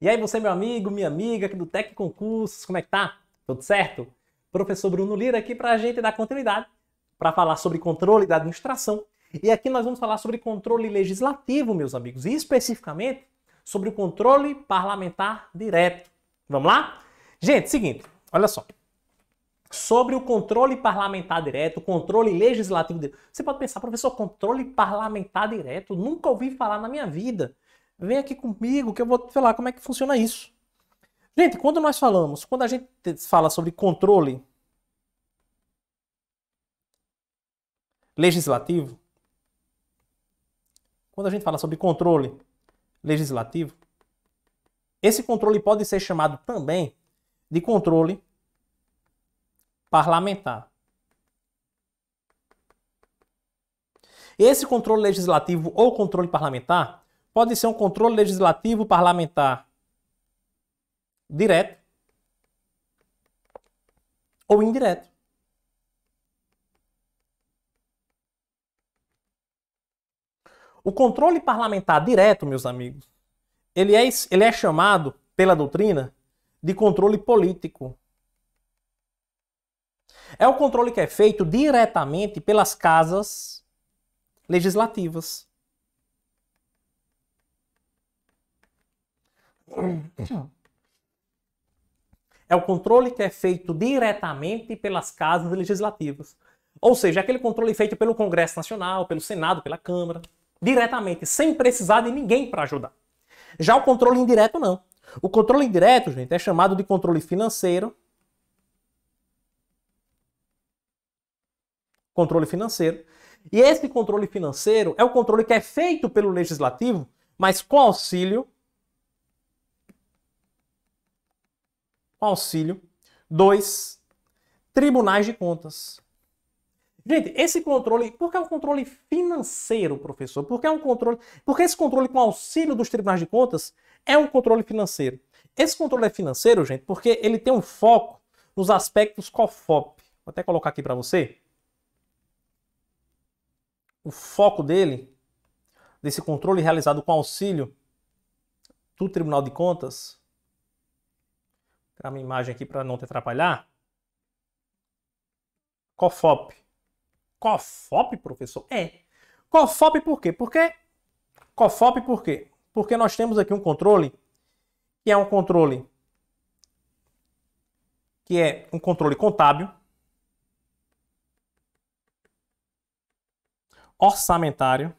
E aí você, meu amigo, minha amiga aqui do Tec Concursos, como é que tá? Tudo certo? Professor Bruno Lira aqui para a gente dar continuidade para falar sobre controle da administração. E aqui nós vamos falar sobre controle legislativo, meus amigos, e especificamente sobre o controle parlamentar direto. Vamos lá? Gente, seguinte, olha só sobre o controle parlamentar direto, controle legislativo direto. Você pode pensar, professor, controle parlamentar direto? Nunca ouvi falar na minha vida. Vem aqui comigo que eu vou te falar como é que funciona isso. Gente, quando nós falamos, quando a gente fala sobre controle legislativo, quando a gente fala sobre controle legislativo, esse controle pode ser chamado também de controle parlamentar. Esse controle legislativo ou controle parlamentar pode ser um controle legislativo parlamentar direto ou indireto. O controle parlamentar direto, meus amigos, ele é, ele é chamado pela doutrina de controle político é o controle que é feito diretamente pelas casas legislativas. É o controle que é feito diretamente pelas casas legislativas. Ou seja, aquele controle feito pelo Congresso Nacional, pelo Senado, pela Câmara, diretamente, sem precisar de ninguém para ajudar. Já o controle indireto, não. O controle indireto, gente, é chamado de controle financeiro, controle financeiro. E esse controle financeiro é o controle que é feito pelo legislativo, mas com auxílio com auxílio dos tribunais de contas. Gente, esse controle, por que é um controle financeiro, professor? Porque é um controle, porque esse controle com auxílio dos tribunais de contas é um controle financeiro. Esse controle é financeiro, gente, porque ele tem um foco nos aspectos COFOP. Vou até colocar aqui para você o foco dele, desse controle realizado com auxílio do Tribunal de Contas, tirar uma imagem aqui para não te atrapalhar, COFOP. COFOP, professor? É. COFOP por quê? Porque COFOP por quê? Porque nós temos aqui um controle que é um controle que é um controle contábil, orçamentário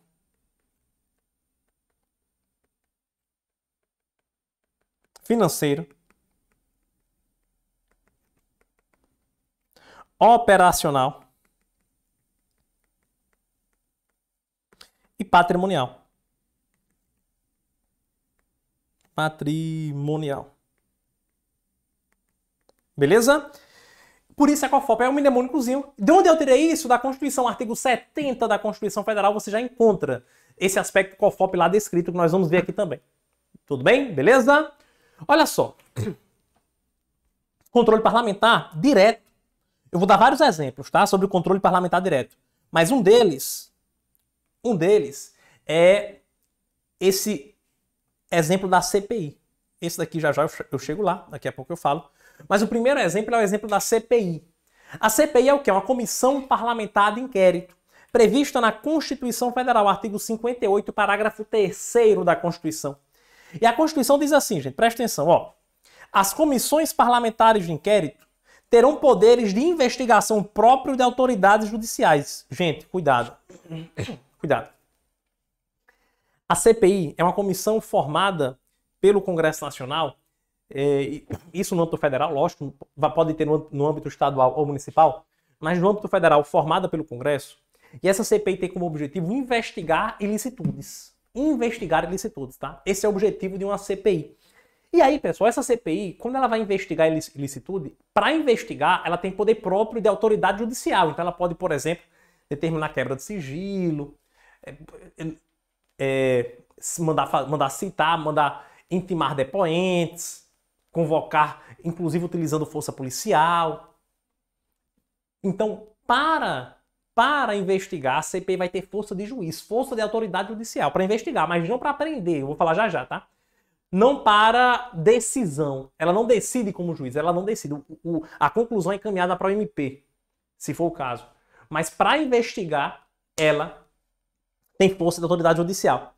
financeiro operacional e patrimonial. Patrimonial. Beleza? Por isso é a COFOP é um mnemônicozinho. De onde eu tirei isso? Da Constituição, artigo 70 da Constituição Federal, você já encontra esse aspecto COFOP lá descrito, que nós vamos ver aqui também. Tudo bem? Beleza? Olha só. Controle parlamentar direto. Eu vou dar vários exemplos, tá? Sobre o controle parlamentar direto. Mas um deles, um deles é esse exemplo da CPI. Esse daqui já já eu chego lá, daqui a pouco eu falo. Mas o primeiro exemplo é o exemplo da CPI. A CPI é o que? É uma comissão parlamentar de inquérito, prevista na Constituição Federal, artigo 58, parágrafo 3 da Constituição. E a Constituição diz assim, gente, presta atenção, ó. As comissões parlamentares de inquérito terão poderes de investigação próprios de autoridades judiciais. Gente, cuidado. cuidado. A CPI é uma comissão formada pelo Congresso Nacional é, isso no âmbito federal, lógico, pode ter no âmbito estadual ou municipal, mas no âmbito federal, formada pelo Congresso, e essa CPI tem como objetivo investigar ilicitudes. Investigar ilicitudes, tá? Esse é o objetivo de uma CPI. E aí, pessoal, essa CPI, quando ela vai investigar ilicitude, para investigar, ela tem poder próprio de autoridade judicial. Então, ela pode, por exemplo, determinar quebra de sigilo, é, é, é mandar, mandar citar, mandar intimar depoentes, convocar, inclusive utilizando força policial. Então, para para investigar, a CPI vai ter força de juiz, força de autoridade judicial para investigar, mas não para prender. Eu vou falar já já, tá? Não para decisão. Ela não decide como juiz, ela não decide. O, o, a conclusão é encaminhada para o MP, se for o caso. Mas para investigar, ela tem força de autoridade judicial.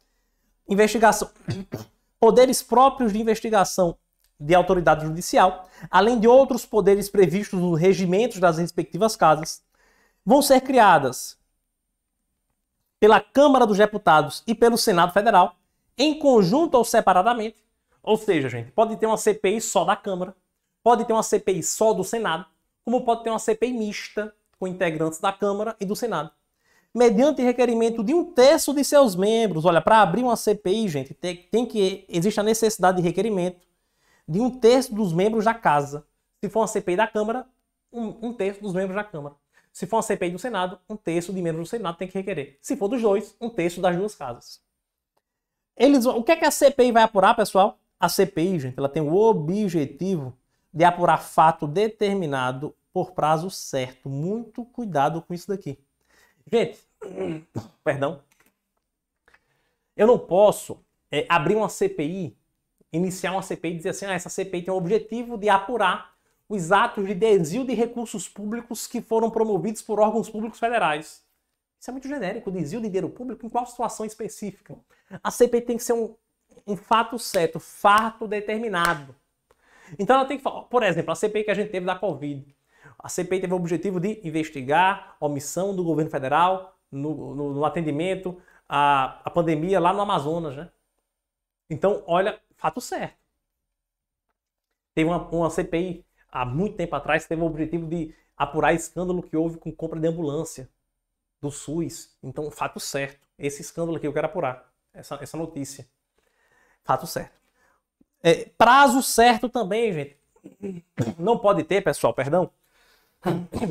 Investigação. Poderes próprios de investigação de autoridade judicial, além de outros poderes previstos nos regimentos das respectivas casas, vão ser criadas pela Câmara dos Deputados e pelo Senado Federal, em conjunto ou separadamente. Ou seja, gente, pode ter uma CPI só da Câmara, pode ter uma CPI só do Senado, como pode ter uma CPI mista com integrantes da Câmara e do Senado. Mediante requerimento de um terço de seus membros. Olha, para abrir uma CPI, gente, tem, que existe a necessidade de requerimento de um terço dos membros da casa. Se for uma CPI da Câmara, um, um terço dos membros da Câmara. Se for uma CPI do Senado, um terço de membros do Senado tem que requerer. Se for dos dois, um terço das duas casas. Eles, o que é que a CPI vai apurar, pessoal? A CPI, gente, ela tem o objetivo de apurar fato determinado por prazo certo. Muito cuidado com isso daqui. Gente, perdão. Eu não posso é, abrir uma CPI iniciar uma CPI e dizer assim: ah, essa CPI tem o objetivo de apurar os atos de desvio de recursos públicos que foram promovidos por órgãos públicos federais. Isso é muito genérico, desvio de dinheiro público em qual situação específica? A CPI tem que ser um, um fato certo, fato determinado. Então ela tem que falar, por exemplo, a CPI que a gente teve da Covid. A CPI teve o objetivo de investigar a omissão do governo federal no, no, no atendimento à, à pandemia lá no Amazonas, né? Então, olha, fato certo. Teve uma, uma CPI há muito tempo atrás, teve o objetivo de apurar escândalo que houve com compra de ambulância do SUS. Então, fato certo. Esse escândalo aqui eu quero apurar. Essa, essa notícia. Fato certo. É, prazo certo também, gente. Não pode ter, pessoal, perdão.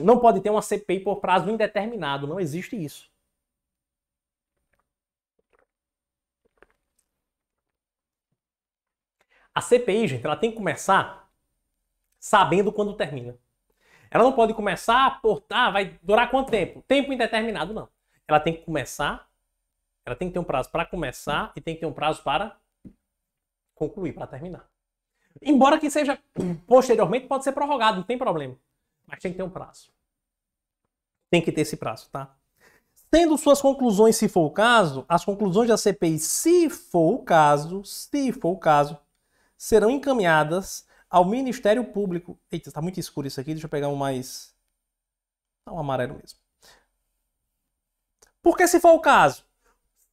Não pode ter uma CPI por prazo indeterminado. Não existe isso. A CPI, gente, ela tem que começar sabendo quando termina. Ela não pode começar por, ah, vai durar quanto tempo? Tempo indeterminado, não. Ela tem que começar, ela tem que ter um prazo para começar e tem que ter um prazo para concluir, para terminar. Embora que seja posteriormente, pode ser prorrogado, não tem problema. Mas tem que ter um prazo. Tem que ter esse prazo, tá? Tendo suas conclusões, se for o caso, as conclusões da CPI, se for o caso, se for o caso, serão encaminhadas ao Ministério Público. Eita, está muito escuro isso aqui, deixa eu pegar um mais. Não, um amarelo mesmo. Porque, se for o caso,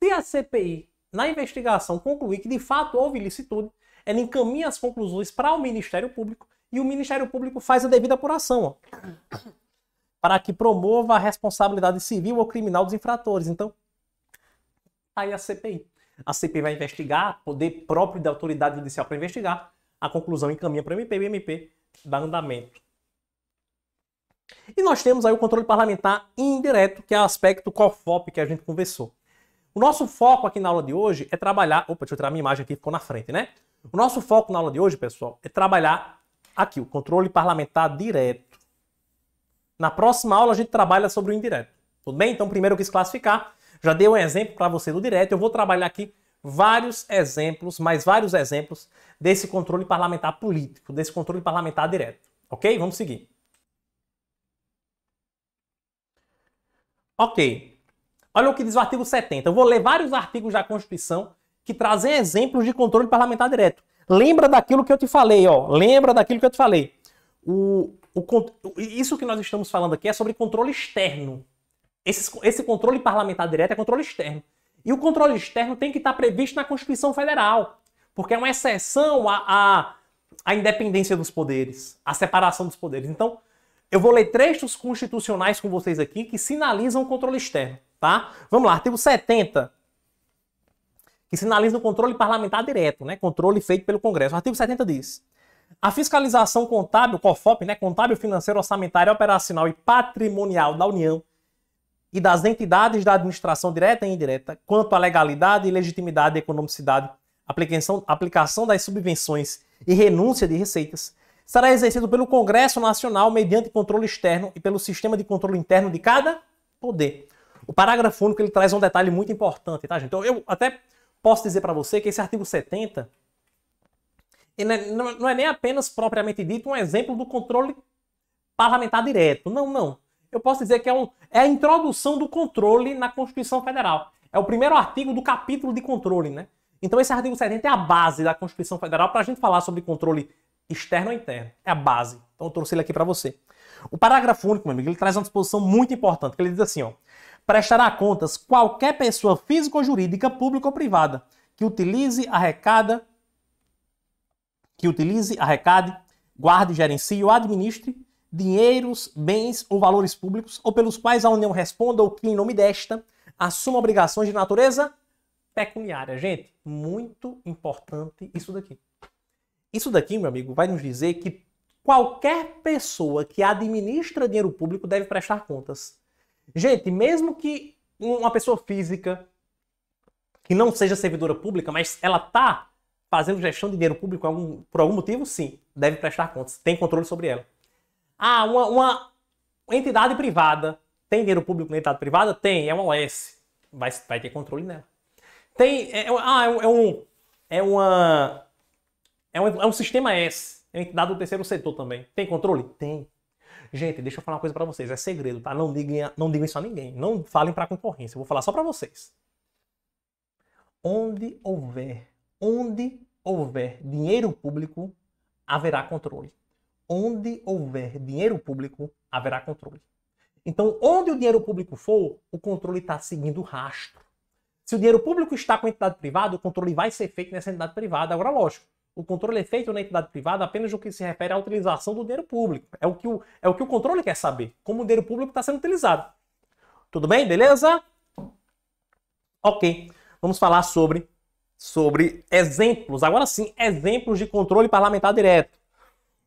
se a CPI, na investigação, concluir que de fato houve ilicitude, ela encaminha as conclusões para o Ministério Público e o Ministério Público faz a devida apuração. Ó, para que promova a responsabilidade civil ou criminal dos infratores. Então, tá aí a CPI a CP vai investigar, poder próprio da autoridade judicial para investigar, a conclusão encaminha para o MP e o MP dá andamento. E nós temos aí o controle parlamentar indireto, que é o aspecto COFOP que a gente conversou. O nosso foco aqui na aula de hoje é trabalhar. Opa, deixa eu tirar minha imagem aqui, ficou na frente, né? O nosso foco na aula de hoje, pessoal, é trabalhar aqui o controle parlamentar direto. Na próxima aula a gente trabalha sobre o indireto. Tudo bem? Então, primeiro eu quis classificar já dei um exemplo para você do direto, eu vou trabalhar aqui vários exemplos, mais vários exemplos desse controle parlamentar político, desse controle parlamentar direto. Ok? Vamos seguir. Ok. Olha o que diz o artigo 70. Eu vou ler vários artigos da Constituição que trazem exemplos de controle parlamentar direto. Lembra daquilo que eu te falei, ó. Lembra daquilo que eu te falei. O, o, isso que nós estamos falando aqui é sobre controle externo. Esse, esse controle parlamentar direto é controle externo. E o controle externo tem que estar previsto na Constituição Federal, porque é uma exceção à, à, à independência dos poderes, à separação dos poderes. Então, eu vou ler trechos constitucionais com vocês aqui que sinalizam o controle externo, tá? Vamos lá, artigo 70, que sinaliza o controle parlamentar direto, né? Controle feito pelo Congresso. O artigo 70 diz: a fiscalização contábil, COFOP, né? Contábil, financeiro orçamentário operacional e patrimonial da União e das entidades da administração direta e indireta quanto à legalidade, legitimidade, economicidade, aplicação, aplicação das subvenções e renúncia de receitas, será exercido pelo Congresso Nacional mediante controle externo e pelo sistema de controle interno de cada poder. O parágrafo único ele traz um detalhe muito importante, tá, gente? Então, eu até posso dizer para você que esse artigo 70 é, não é nem apenas propriamente dito um exemplo do controle parlamentar direto. Não, não eu posso dizer que é, um, é a introdução do controle na Constituição Federal. É o primeiro artigo do capítulo de controle, né? Então esse artigo 70 é a base da Constituição Federal para a gente falar sobre controle externo ou interno. É a base. Então eu trouxe ele aqui para você. O parágrafo único, meu amigo, ele traz uma disposição muito importante, que ele diz assim, ó. Prestará contas qualquer pessoa física ou jurídica, pública ou privada, que utilize, arrecada, que utilize, arrecade, guarde, gerencie ou administre dinheiros, bens ou valores públicos, ou pelos quais a União responda ou que, em nome desta, assuma obrigações de natureza pecuniária. Gente, muito importante isso daqui. Isso daqui, meu amigo, vai nos dizer que qualquer pessoa que administra dinheiro público deve prestar contas. Gente, mesmo que uma pessoa física que não seja servidora pública, mas ela está fazendo gestão de dinheiro público por algum motivo, sim, deve prestar contas, tem controle sobre ela. Ah, uma, uma entidade privada. Tem dinheiro público na entidade privada? Tem, é uma OS. Vai, vai ter controle nela. Tem. É, é ah, é, é um. É uma. É um, é um sistema S. É uma entidade do terceiro setor também. Tem controle? Tem. Gente, deixa eu falar uma coisa para vocês. É segredo, tá? Não digam, não digam isso a ninguém. Não falem para concorrência. Eu vou falar só para vocês. Onde houver, onde houver dinheiro público, haverá controle onde houver dinheiro público, haverá controle. Então, onde o dinheiro público for, o controle está seguindo o rastro. Se o dinheiro público está com a entidade privada, o controle vai ser feito nessa entidade privada. Agora, lógico, o controle é feito na entidade privada apenas no que se refere à utilização do dinheiro público. É o que o, é o, que o controle quer saber, como o dinheiro público está sendo utilizado. Tudo bem? Beleza? Ok. Vamos falar sobre, sobre exemplos. Agora sim, exemplos de controle parlamentar direto.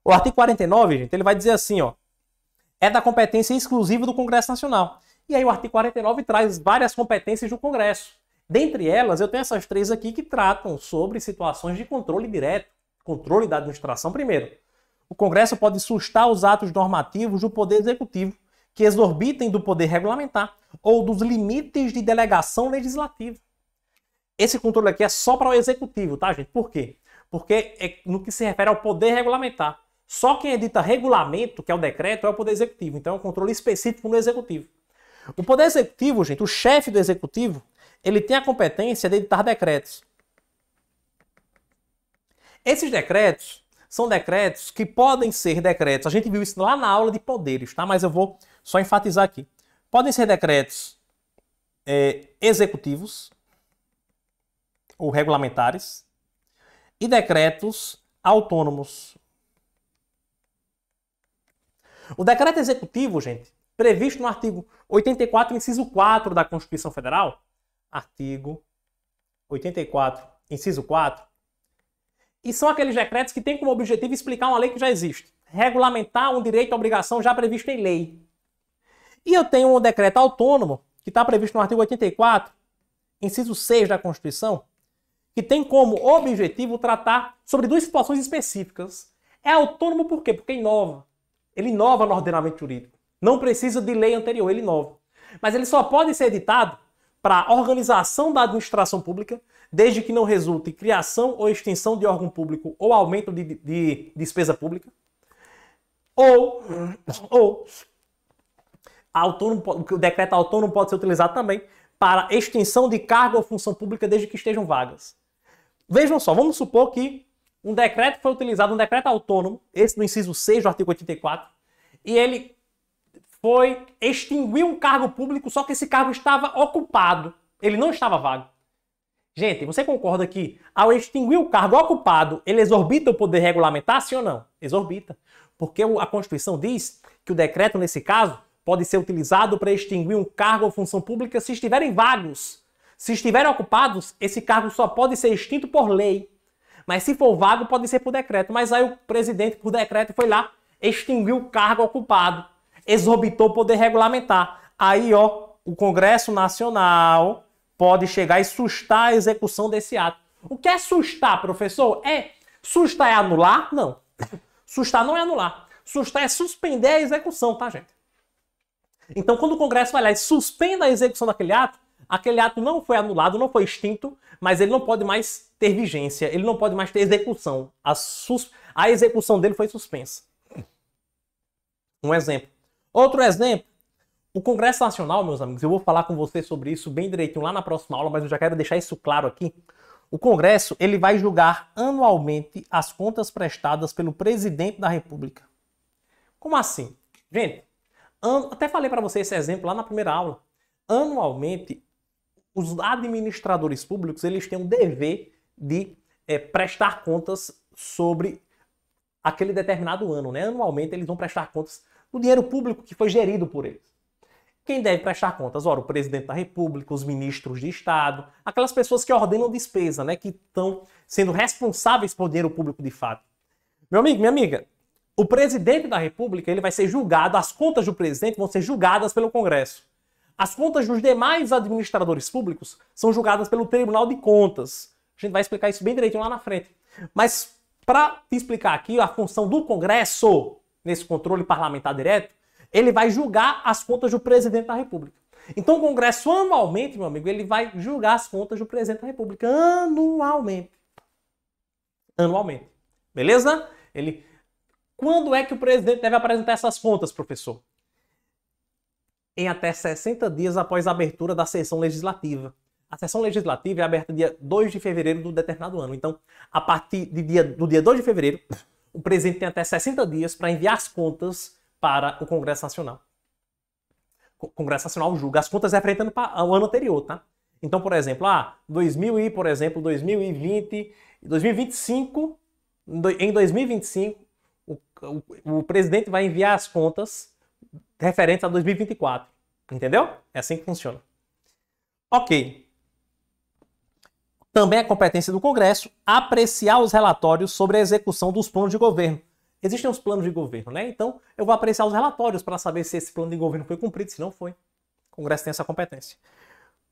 O artigo 49, gente, ele vai dizer assim, ó, é da competência exclusiva do Congresso Nacional. E aí o artigo 49 traz várias competências do Congresso. Dentre elas, eu tenho essas três aqui que tratam sobre situações de controle direto, controle da administração primeiro. O Congresso pode sustar os atos normativos do Poder Executivo que exorbitem do poder regulamentar ou dos limites de delegação legislativa. Esse controle aqui é só para o executivo, tá, gente? Por quê? Porque é no que se refere ao poder regulamentar. Só quem edita regulamento, que é o decreto, é o Poder Executivo. Então é um controle específico no Executivo. O Poder Executivo, gente, o chefe do Executivo, ele tem a competência de editar decretos. Esses decretos são decretos que podem ser decretos. A gente viu isso lá na aula de poderes, tá? Mas eu vou só enfatizar aqui. Podem ser decretos é, executivos ou regulamentares e decretos autônomos o decreto executivo, gente, previsto no artigo 84, inciso 4 da Constituição Federal, artigo 84, inciso 4, e são aqueles decretos que têm como objetivo explicar uma lei que já existe, regulamentar um direito ou obrigação já previsto em lei. E eu tenho um decreto autônomo, que está previsto no artigo 84, inciso 6 da Constituição, que tem como objetivo tratar sobre duas situações específicas. É autônomo por quê? Porque inova. É ele inova no ordenamento jurídico. Não precisa de lei anterior, ele inova. Mas ele só pode ser editado para organização da administração pública, desde que não resulte criação ou extensão de órgão público ou aumento de, de, despesa pública, ou, ou autônomo, o decreto autônomo pode ser utilizado também para extensão de cargo ou função pública desde que estejam vagas. Vejam só, vamos supor que um decreto foi utilizado, um decreto autônomo, esse no inciso 6 do artigo 84, e ele foi extinguir um cargo público, só que esse cargo estava ocupado, ele não estava vago. Gente, você concorda que ao extinguir o cargo ocupado, ele exorbita o poder regulamentar, sim ou não? Exorbita. Porque a Constituição diz que o decreto, nesse caso, pode ser utilizado para extinguir um cargo ou função pública se estiverem vagos. Se estiverem ocupados, esse cargo só pode ser extinto por lei. Mas se for vago, pode ser por decreto. Mas aí o presidente, por decreto, foi lá, extinguiu o cargo ocupado, exorbitou o poder regulamentar. Aí, ó, o Congresso Nacional pode chegar e sustar a execução desse ato. O que é sustar, professor? É sustar é anular? Não. Sustar não é anular. Sustar é suspender a execução, tá, gente? Então, quando o Congresso vai lá e suspenda a execução daquele ato, aquele ato não foi anulado, não foi extinto, mas ele não pode mais ter vigência, ele não pode mais ter execução. A, sus... a execução dele foi suspensa. Um exemplo. Outro exemplo, o Congresso Nacional, meus amigos, eu vou falar com vocês sobre isso bem direitinho lá na próxima aula, mas eu já quero deixar isso claro aqui. O Congresso, ele vai julgar anualmente as contas prestadas pelo presidente da República. Como assim? Gente, an... até falei para vocês esse exemplo lá na primeira aula. Anualmente, os administradores públicos eles têm o um dever de é, prestar contas sobre aquele determinado ano, né? Anualmente eles vão prestar contas do dinheiro público que foi gerido por eles. Quem deve prestar contas? Ora, o presidente da República, os ministros de Estado, aquelas pessoas que ordenam despesa, né? Que estão sendo responsáveis pelo dinheiro público de fato. Meu amigo, minha amiga, o presidente da República ele vai ser julgado, as contas do presidente vão ser julgadas pelo Congresso. As contas dos demais administradores públicos são julgadas pelo Tribunal de Contas. A gente vai explicar isso bem direitinho lá na frente. Mas para te explicar aqui a função do Congresso nesse controle parlamentar direto, ele vai julgar as contas do presidente da República. Então o Congresso anualmente, meu amigo, ele vai julgar as contas do presidente da República anualmente. Anualmente. Beleza? Ele quando é que o presidente deve apresentar essas contas, professor? em até 60 dias após a abertura da sessão legislativa. A sessão legislativa é aberta dia 2 de fevereiro do determinado ano. Então, a partir de dia, do dia 2 de fevereiro, o presidente tem até 60 dias para enviar as contas para o Congresso Nacional. O Congresso Nacional julga as contas referentes ao ano anterior, tá? Então, por exemplo, ah, 2000 e, por exemplo, 2020, 2025, em 2025, o, o, o presidente vai enviar as contas referentes a 2024. Entendeu? É assim que funciona. Ok. Também é competência do Congresso apreciar os relatórios sobre a execução dos planos de governo. Existem os planos de governo, né? Então, eu vou apreciar os relatórios para saber se esse plano de governo foi cumprido, se não foi. O Congresso tem essa competência.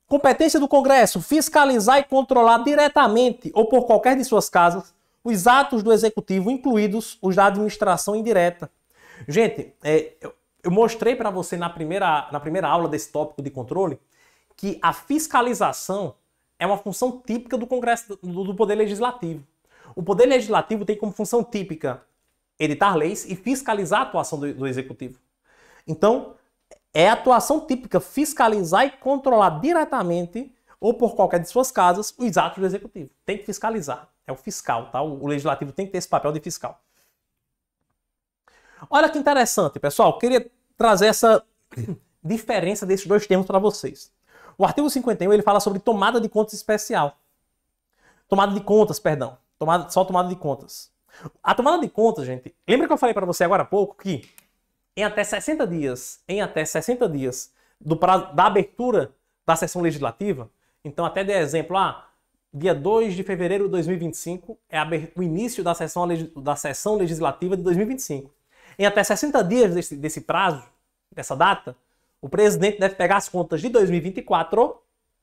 Competência do Congresso: fiscalizar e controlar diretamente ou por qualquer de suas casas os atos do executivo, incluídos os da administração indireta. Gente, é, eu mostrei para você na primeira, na primeira aula desse tópico de controle que a fiscalização é uma função típica do Congresso do, do Poder Legislativo. O Poder Legislativo tem como função típica editar leis e fiscalizar a atuação do, do Executivo. Então, é a atuação típica fiscalizar e controlar diretamente ou por qualquer de suas casas os atos do Executivo. Tem que fiscalizar. É o fiscal, tá? O, o Legislativo tem que ter esse papel de fiscal. Olha que interessante, pessoal. Queria trazer essa diferença desses dois termos para vocês. O artigo 51 ele fala sobre tomada de contas especial. Tomada de contas, perdão. Tomada, só tomada de contas. A tomada de contas, gente, lembra que eu falei para você agora há pouco que em até 60 dias, em até 60 dias do prazo, da abertura da sessão legislativa, então até de exemplo, ah, dia 2 de fevereiro de 2025 é o início da sessão, da sessão legislativa de 2025. Em até 60 dias desse, desse prazo, dessa data, o presidente deve pegar as contas de 2024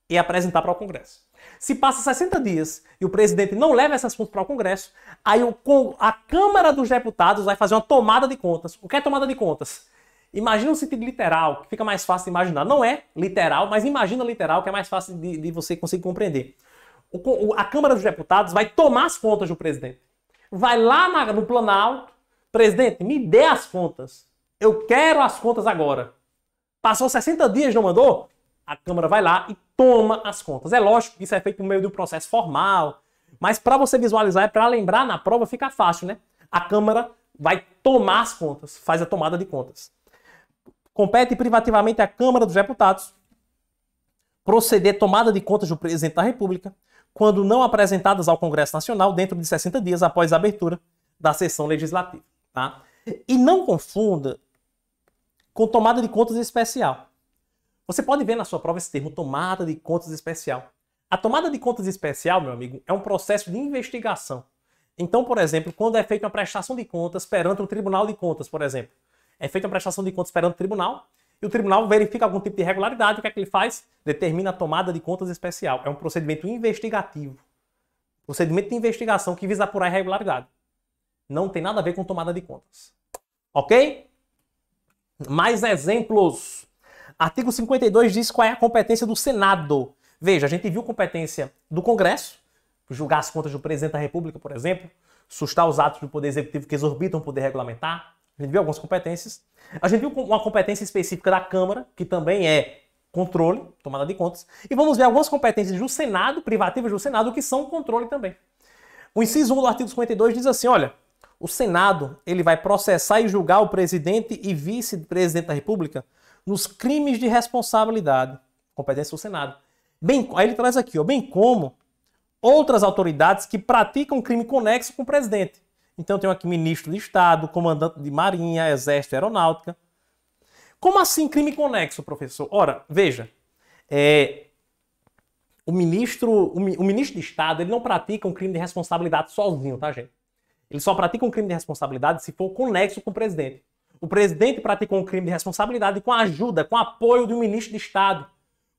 e apresentar para o Congresso. Se passa 60 dias e o presidente não leva essas contas para o Congresso, aí o, a Câmara dos Deputados vai fazer uma tomada de contas. O que é tomada de contas? Imagina um sentido literal, que fica mais fácil de imaginar. Não é literal, mas imagina literal, que é mais fácil de, de você conseguir compreender. O, a Câmara dos Deputados vai tomar as contas do presidente. Vai lá na, no Planalto, Presidente, me dê as contas. Eu quero as contas agora. Passou 60 dias, não mandou? A Câmara vai lá e toma as contas. É lógico que isso é feito por meio do processo formal, mas para você visualizar e é para lembrar na prova fica fácil, né? A Câmara vai tomar as contas, faz a tomada de contas. Compete privativamente à Câmara dos Deputados proceder tomada de contas do presidente da República quando não apresentadas ao Congresso Nacional dentro de 60 dias após a abertura da sessão legislativa. Tá? E não confunda com tomada de contas especial. Você pode ver na sua prova esse termo, tomada de contas especial. A tomada de contas especial, meu amigo, é um processo de investigação. Então, por exemplo, quando é feita uma prestação de contas perante o um Tribunal de Contas, por exemplo. É feita uma prestação de contas perante o tribunal e o tribunal verifica algum tipo de irregularidade. O que é que ele faz? Determina a tomada de contas especial. É um procedimento investigativo. Procedimento de investigação que visa apurar irregularidade não tem nada a ver com tomada de contas. Ok? Mais exemplos. Artigo 52 diz qual é a competência do Senado. Veja, a gente viu competência do Congresso, julgar as contas do presidente da República, por exemplo, sustar os atos do Poder Executivo que exorbitam o poder regulamentar. A gente viu algumas competências. A gente viu uma competência específica da Câmara, que também é controle, tomada de contas. E vamos ver algumas competências do Senado, privativas do Senado, que são controle também. O inciso 1 do artigo 52 diz assim: olha, o Senado ele vai processar e julgar o presidente e vice-presidente da República nos crimes de responsabilidade, competência do Senado. Bem, aí ele traz aqui, ó, bem como outras autoridades que praticam crime conexo com o presidente. Então tem aqui ministro de Estado, comandante de Marinha, Exército, Aeronáutica. Como assim crime conexo, professor? Ora, veja, é, o ministro, o, o, ministro de Estado, ele não pratica um crime de responsabilidade sozinho, tá, gente? Ele só pratica um crime de responsabilidade se for conexo com o presidente. O presidente praticou um crime de responsabilidade com a ajuda, com o apoio um ministro de Estado,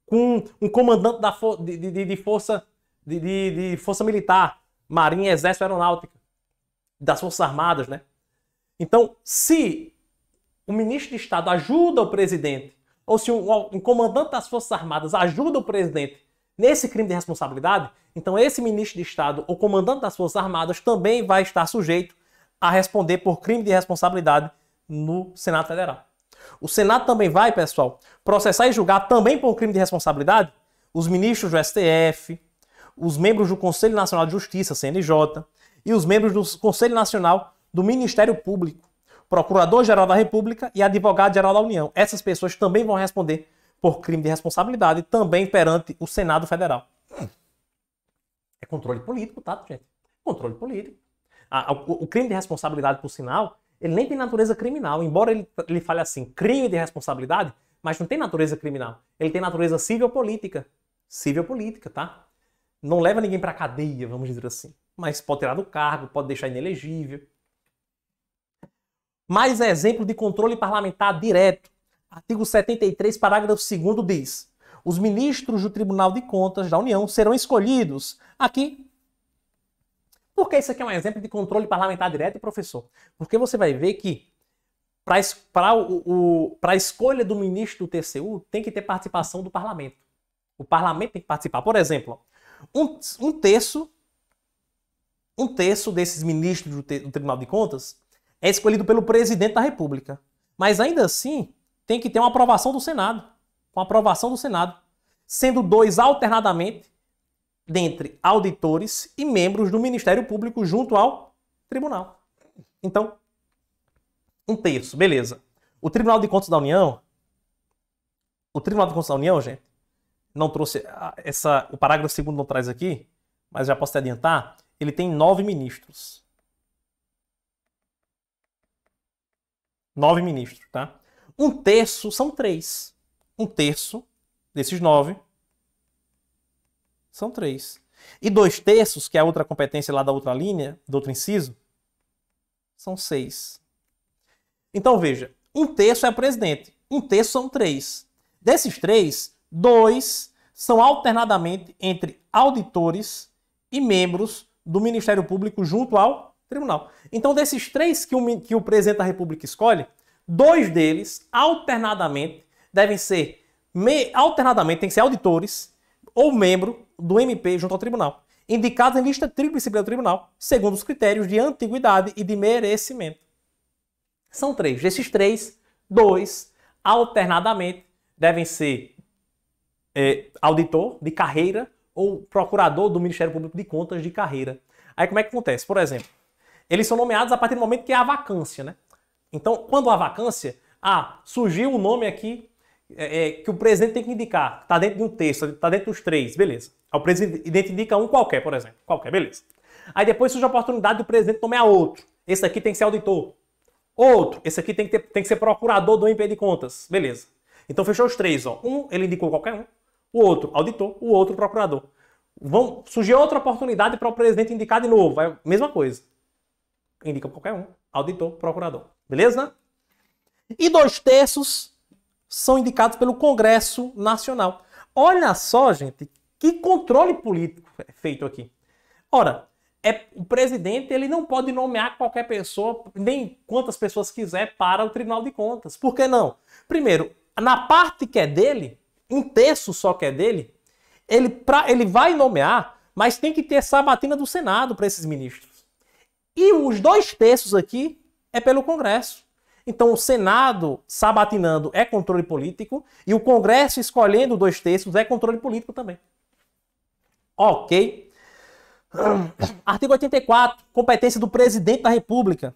com um comandante da de, de, de, força, de, de, força militar, marinha, exército, aeronáutica, das forças armadas, né? Então, se o ministro de Estado ajuda o presidente, ou se um, um comandante das forças armadas ajuda o presidente Nesse crime de responsabilidade, então esse ministro de Estado ou comandante das Forças Armadas também vai estar sujeito a responder por crime de responsabilidade no Senado Federal. O Senado também vai, pessoal, processar e julgar também por crime de responsabilidade os ministros do STF, os membros do Conselho Nacional de Justiça, CNJ, e os membros do Conselho Nacional do Ministério Público, Procurador-Geral da República e Advogado-Geral da União. Essas pessoas também vão responder por crime de responsabilidade também perante o Senado Federal. Hum. É controle político, tá, gente? Controle político. o, o crime de responsabilidade, por sinal, ele nem tem natureza criminal, embora ele, ele fale assim, crime de responsabilidade, mas não tem natureza criminal. Ele tem natureza civil política. Civil política, tá? Não leva ninguém para cadeia, vamos dizer assim. Mas pode tirar do cargo, pode deixar inelegível. Mais exemplo de controle parlamentar direto Artigo 73, parágrafo 2 diz: os ministros do Tribunal de Contas da União serão escolhidos. Aqui. Porque isso aqui é um exemplo de controle parlamentar direto, professor? Porque você vai ver que para a escolha do ministro do TCU tem que ter participação do parlamento. O parlamento tem que participar. Por exemplo, um, um terço um terço desses ministros do, do Tribunal de Contas é escolhido pelo presidente da República. Mas ainda assim, tem que ter uma aprovação do Senado. Com aprovação do Senado. Sendo dois alternadamente, dentre auditores e membros do Ministério Público junto ao tribunal. Então, um terço, beleza. O Tribunal de Contas da União. O Tribunal de Contas da União, gente, não trouxe. Ah, essa, o parágrafo segundo não traz aqui, mas já posso te adiantar. Ele tem nove ministros. Nove ministros, tá? Um terço são três. Um terço desses nove são três. E dois terços, que é a outra competência lá da outra linha, do outro inciso, são seis. Então veja, um terço é presidente, um terço são três. Desses três, dois são alternadamente entre auditores e membros do Ministério Público junto ao tribunal. Então, desses três que o, que o presidente da República escolhe, Dois deles, alternadamente, devem ser, alternadamente, tem que ser auditores ou membro do MP junto ao tribunal, indicados em lista tríplice pelo tribunal, segundo os critérios de antiguidade e de merecimento. São três. Desses três, dois, alternadamente, devem ser é, auditor de carreira ou procurador do Ministério Público de Contas de carreira. Aí como é que acontece? Por exemplo, eles são nomeados a partir do momento que há vacância, né? Então, quando há vacância, ah, surgiu um nome aqui é, é, que o presidente tem que indicar, está dentro de um texto, está dentro dos três, beleza. Aí o presidente indica um qualquer, por exemplo, qualquer, beleza. Aí depois surge a oportunidade do presidente nomear outro. Esse aqui tem que ser auditor. Outro, esse aqui tem que, ter, tem que ser procurador do MP de contas, beleza. Então fechou os três, ó. Um, ele indicou qualquer um, o outro, auditor, o outro, procurador. Vão surgir outra oportunidade para o presidente indicar de novo, é a mesma coisa. Indica qualquer um, auditor, procurador. Beleza? E dois terços são indicados pelo Congresso Nacional. Olha só, gente, que controle político é feito aqui. Ora, é, o presidente ele não pode nomear qualquer pessoa, nem quantas pessoas quiser, para o Tribunal de Contas. Por que não? Primeiro, na parte que é dele, um terço só que é dele, ele, pra, ele vai nomear, mas tem que ter sabatina do Senado para esses ministros. E os dois terços aqui é pelo Congresso. Então, o Senado sabatinando é controle político e o Congresso escolhendo dois terços é controle político também. Ok. Artigo 84, competência do presidente da República.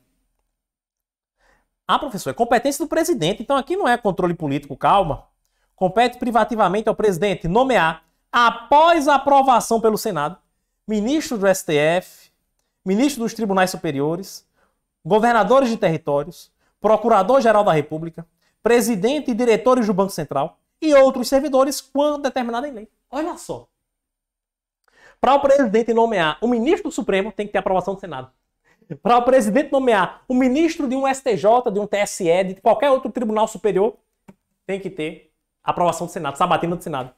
Ah, professor, é competência do presidente, então aqui não é controle político, calma. Compete privativamente ao presidente nomear, após aprovação pelo Senado, ministro do STF, ministro dos tribunais superiores, governadores de territórios, procurador-geral da República, presidente e diretores do Banco Central e outros servidores quando determinado em lei. Olha só. Para o presidente nomear o ministro do Supremo, tem que ter aprovação do Senado. Para o presidente nomear o ministro de um STJ, de um TSE, de qualquer outro tribunal superior, tem que ter aprovação do Senado, sabatina do Senado.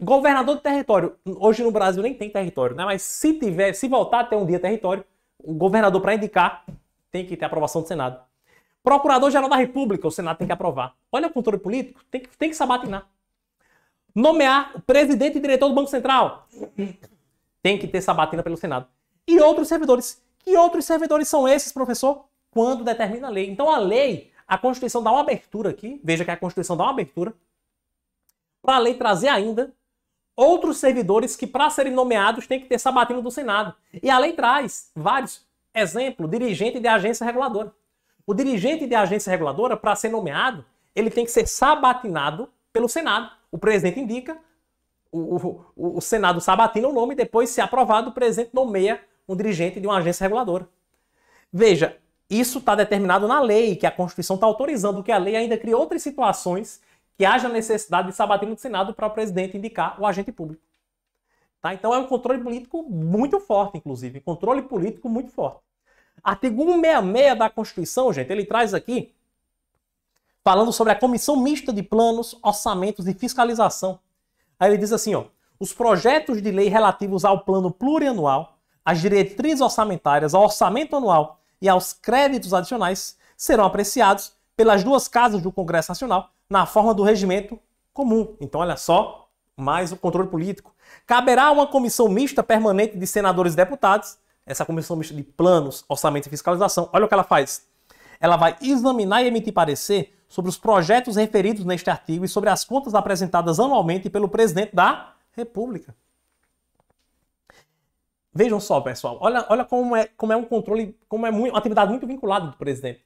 Governador de território, hoje no Brasil nem tem território, né? Mas se tiver, se voltar até um dia território, o governador para indicar tem que ter aprovação do Senado. Procurador-Geral da República, o Senado tem que aprovar. Olha o controle político, tem que, tem que sabatinar. Nomear o presidente e diretor do Banco Central, tem que ter sabatina pelo Senado. E outros servidores. Que outros servidores são esses, professor? Quando determina a lei. Então a lei, a Constituição dá uma abertura aqui, veja que a Constituição dá uma abertura, para a lei trazer ainda outros servidores que, para serem nomeados, tem que ter sabatina do Senado. E a lei traz vários. Exemplo, dirigente de agência reguladora. O dirigente de agência reguladora, para ser nomeado, ele tem que ser sabatinado pelo Senado. O presidente indica, o, o, o Senado sabatina o nome, e depois, se aprovado, o presidente nomeia um dirigente de uma agência reguladora. Veja, isso está determinado na lei, que a Constituição está autorizando, que a lei ainda cria outras situações que haja necessidade de sabatina do Senado para o presidente indicar o agente público. Tá? Então é um controle político muito forte, inclusive. controle político muito forte. Artigo 166 da Constituição, gente, ele traz aqui, falando sobre a Comissão Mista de Planos, Orçamentos e Fiscalização. Aí ele diz assim, ó, os projetos de lei relativos ao plano plurianual, às diretrizes orçamentárias, ao orçamento anual e aos créditos adicionais serão apreciados pelas duas casas do Congresso Nacional na forma do regimento comum. Então, olha só, mais o controle político. Caberá uma comissão mista permanente de senadores e deputados, essa comissão mista de planos, orçamento e fiscalização. Olha o que ela faz. Ela vai examinar e emitir parecer sobre os projetos referidos neste artigo e sobre as contas apresentadas anualmente pelo presidente da República. Vejam só, pessoal, olha, olha como, é, como é um controle, como é muito, uma atividade muito vinculada do presidente.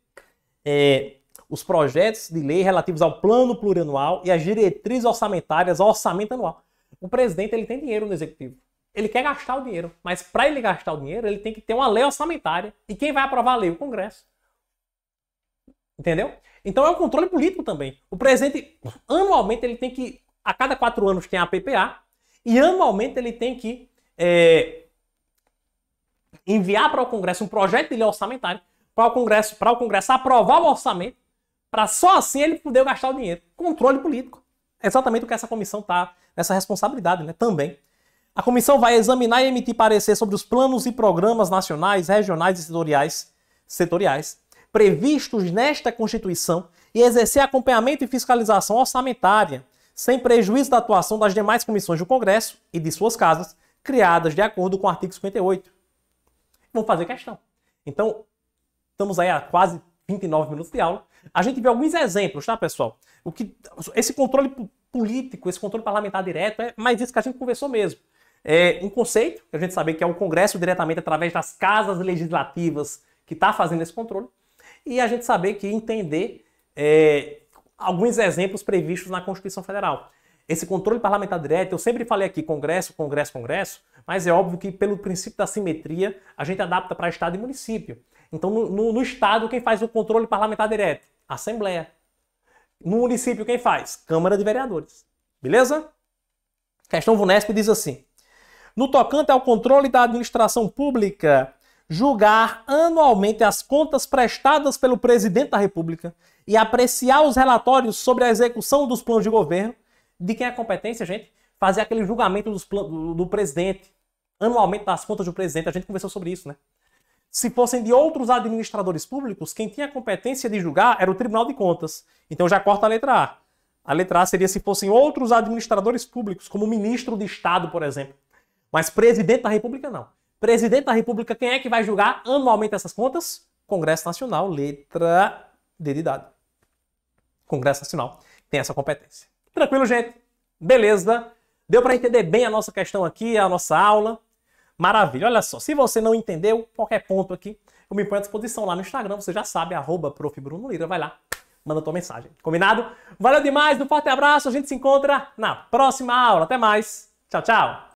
É, os projetos de lei relativos ao plano plurianual e as diretrizes orçamentárias ao orçamento anual. O presidente ele tem dinheiro no executivo. Ele quer gastar o dinheiro, mas para ele gastar o dinheiro, ele tem que ter uma lei orçamentária. E quem vai aprovar a lei? O Congresso. Entendeu? Então é um controle político também. O presidente, anualmente, ele tem que. A cada quatro anos tem a PPA, e anualmente ele tem que é, enviar para o Congresso um projeto de lei orçamentário para o Congresso, para o Congresso aprovar o orçamento para só assim ele poder gastar o dinheiro. Controle político. É exatamente o que essa comissão está nessa responsabilidade, né? Também. A comissão vai examinar e emitir parecer sobre os planos e programas nacionais, regionais e setoriais, setoriais previstos nesta Constituição e exercer acompanhamento e fiscalização orçamentária, sem prejuízo da atuação das demais comissões do Congresso e de suas casas, criadas de acordo com o artigo 58. Vamos fazer questão. Então, estamos aí a quase 29 minutos de aula. A gente vê alguns exemplos, tá, pessoal? O que, esse controle político, esse controle parlamentar direto, é mais isso que a gente conversou mesmo. É um conceito, a gente sabe que é o Congresso diretamente através das casas legislativas que está fazendo esse controle, e a gente saber que entender é, alguns exemplos previstos na Constituição Federal. Esse controle parlamentar direto, eu sempre falei aqui Congresso, Congresso, Congresso, mas é óbvio que pelo princípio da simetria a gente adapta para Estado e município. Então, no, no, no Estado, quem faz o controle parlamentar direto? Assembleia. No município, quem faz? Câmara de Vereadores. Beleza? questão VUNESP diz assim: No tocante ao controle da administração pública, julgar anualmente as contas prestadas pelo presidente da República e apreciar os relatórios sobre a execução dos planos de governo. De quem é a competência, gente? Fazer aquele julgamento do, do presidente, anualmente das contas do presidente. A gente conversou sobre isso, né? Se fossem de outros administradores públicos, quem tinha a competência de julgar era o Tribunal de Contas. Então já corta a letra A. A letra A seria se fossem outros administradores públicos, como ministro de Estado, por exemplo. Mas presidente da República, não. Presidente da República, quem é que vai julgar anualmente essas contas? Congresso Nacional, letra D de dado. Congresso Nacional tem essa competência. Tranquilo, gente? Beleza? Deu para entender bem a nossa questão aqui, a nossa aula? Maravilha, olha só, se você não entendeu qualquer ponto aqui, eu me ponho à disposição lá no Instagram, você já sabe, arroba prof. Bruno Lira, vai lá, manda tua mensagem, combinado? Valeu demais, um forte abraço, a gente se encontra na próxima aula, até mais, tchau, tchau!